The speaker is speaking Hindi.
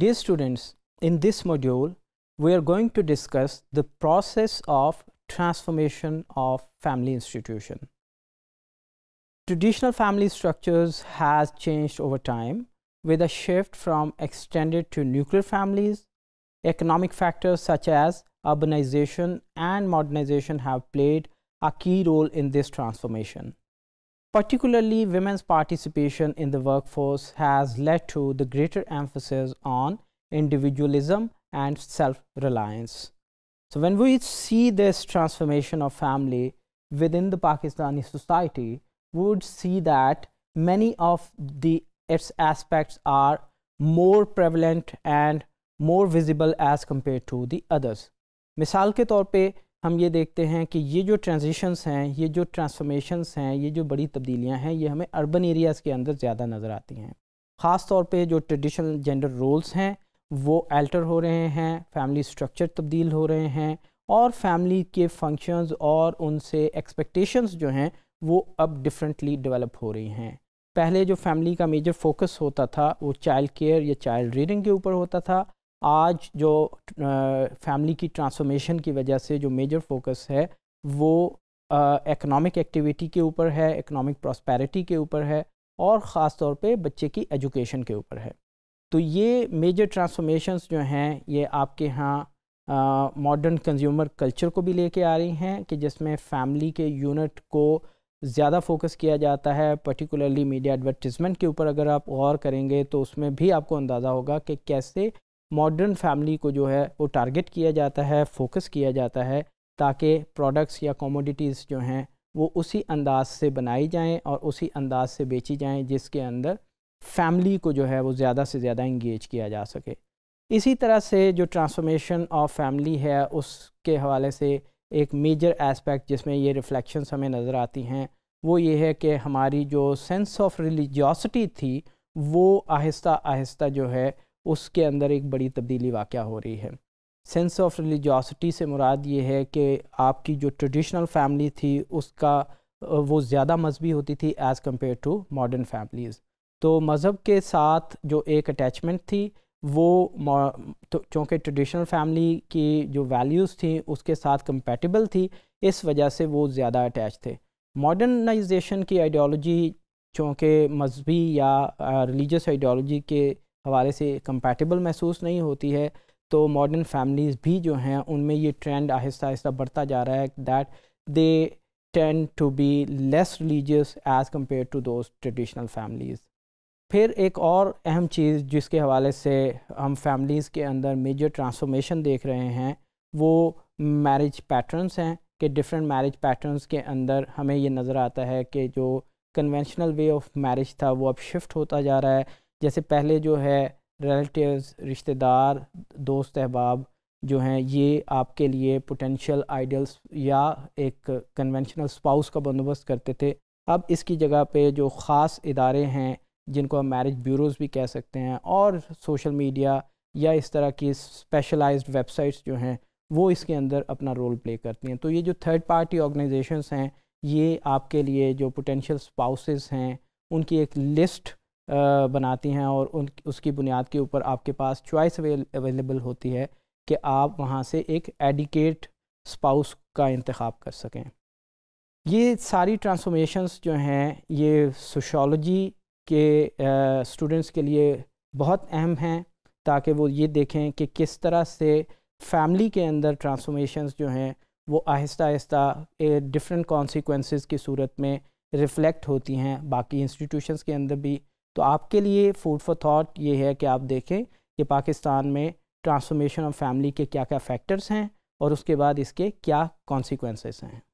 Dear students, in this module, we are going to discuss the process of transformation of family institution. Traditional family structures has changed over time with a shift from extended to nuclear families. Economic factors such as urbanization and modernization have played a key role in this transformation. Particularly, women's participation in the workforce has led to the greater emphasis on individualism and self-reliance. So, when we see this transformation of family within the Pakistani society, we would see that many of the its aspects are more prevalent and more visible as compared to the others. Misal ke तौर हम ये देखते हैं कि ये जो ट्रांजिशंस हैं ये जो ट्रांसफॉर्मेशंस हैं ये जो बड़ी तब्दीलियां हैं ये हमें अर्बन एरियाज़ के अंदर ज़्यादा नज़र आती हैं ख़ास तौर पे जो ट्रेडिशनल जेंडर रोल्स हैं वो अल्टर हो रहे हैं फैमिली स्ट्रक्चर तब्दील हो रहे हैं और फैमिली के फंक्शंस और उनसे एक्सपेक्टेशंस जो हैं वो अब डिफरेंटली डेवलप हो रही हैं पहले जो फैमिली का मेजर फोकस होता था वो चाइल्ड केयर या चाइल्ड रीडिंग के ऊपर होता था आज जो फैमिली की ट्रांसफॉर्मेशन की वजह से जो मेजर फोकस है वो इकोनॉमिक एक्टिविटी के ऊपर है इकोनॉमिक प्रॉस्पेरिटी के ऊपर है और ख़ास तौर पे बच्चे की एजुकेशन के ऊपर है तो ये मेजर ट्रांसफॉर्मेशंस जो हैं ये आपके यहाँ मॉडर्न कंज्यूमर कल्चर को भी लेके आ रही हैं कि जिसमें फैमिली के यूनिट को ज़्यादा फोकस किया जाता है पर्टिकुलरली मीडिया एडवर्टिजमेंट के ऊपर अगर आप गौर करेंगे तो उसमें भी आपको अंदाज़ा होगा कि कैसे मॉडर्न फैमिली को जो है वो टारगेट किया जाता है फोकस किया जाता है ताकि प्रोडक्ट्स या कमोडिटीज़ जो हैं वो उसी अंदाज से बनाई जाएं और उसी अंदाज से बेची जाएं जिसके अंदर फैमिली को जो है वो ज़्यादा से ज़्यादा इंगेज किया जा सके इसी तरह से जो ट्रांसफॉर्मेशन ऑफ फैमिली है उसके हवाले से एक मेजर एस्पेक्ट जिसमें ये रिफ्लेक्शन हमें नज़र आती हैं वो ये है कि हमारी जो सेंस ऑफ रिलीजियोसिटी थी वो आहिस्ता आहिस्ता जो है उसके अंदर एक बड़ी तब्दीली वाक़ हो रही है सेंस ऑफ रिलीजॉसिटी से मुराद ये है कि आपकी जो ट्रेडिशनल फैमिली थी उसका वो ज़्यादा मजहबी होती थी as compare to modern families तो मज़हब के साथ जो एक अटैचमेंट थी वो तो चूँकि ट्रेडिशनल फैमिली की जो वैल्यूज़ थी उसके साथ कंपेटिबल थी इस वजह से वो ज़्यादा अटैच थे मॉडर्नाइजेशन की आइडियोलॉजी चूँकि मजहबी या रिलीजस आइडियोलॉजी के हवाले से कंपैटिबल महसूस नहीं होती है तो मॉडर्न फैमिलीज़ भी जो हैं उनमें ये ट्रेंड आहिस्ता आहिस्ता बढ़ता जा रहा है that they tend to be less religious as compare to the traditional families फिर एक और अहम चीज़ जिसके हवाले से हम फैमिलीज़ के अंदर मेजर ट्रांसफॉर्मेशन देख रहे हैं वो मैरिज पैटर्न्स हैं कि डिफरेंट मैरिज पैटर्न्स के अंदर हमें ये नज़र आता है कि जो कन्वेंशनल वे ऑफ मैरिज था वो अब शिफ्ट होता जा रहा है जैसे पहले जो है रिलेटिव्स रिश्तेदार दोस्त अहबाब जो हैं ये आपके लिए पोटेंशियल आइडल्स या एक कन्वेंशनल स्पाउस का बंदोबस्त करते थे अब इसकी जगह पे जो ख़ास इदारे हैं जिनको हम मैरिज ब्यूरोज़ भी कह सकते हैं और सोशल मीडिया या इस तरह की स्पेशलाइज्ड वेबसाइट्स जो हैं वो इसके अंदर अपना रोल प्ले करती हैं तो ये जो थर्ड पार्टी ऑर्गेनाइजेशंस हैं ये आपके लिए जो पोटेंशियल स्पाउसेस हैं उनकी एक लिस्ट बनाती हैं और उन उसकी बुनियाद के ऊपर आपके पास चॉइस अवेलेबल होती है कि आप वहाँ से एक एडिकेट स्पाउस का इंतखब कर सकें ये सारी ट्रांसफॉर्मेशंस जो हैं ये सोशोलॉजी के स्टूडेंट्स के लिए बहुत अहम हैं ताकि वो ये देखें कि किस तरह से फैमिली के अंदर ट्रांसफॉर्मेशंस जो हैं वो आहिस्ता आहिस्ता डिफरेंट कॉन्सिक्वेंसेस की सूरत में रिफ़्लेक्ट होती हैं बाकी इंस्टीट्यूशंस के अंदर भी तो आपके लिए फूड फॉर थॉट ये है कि आप देखें कि पाकिस्तान में ट्रांसफॉर्मेशन ऑफ फैमिली के क्या क्या फैक्टर्स हैं और उसके बाद इसके क्या कॉन्सिक्वेंसेस हैं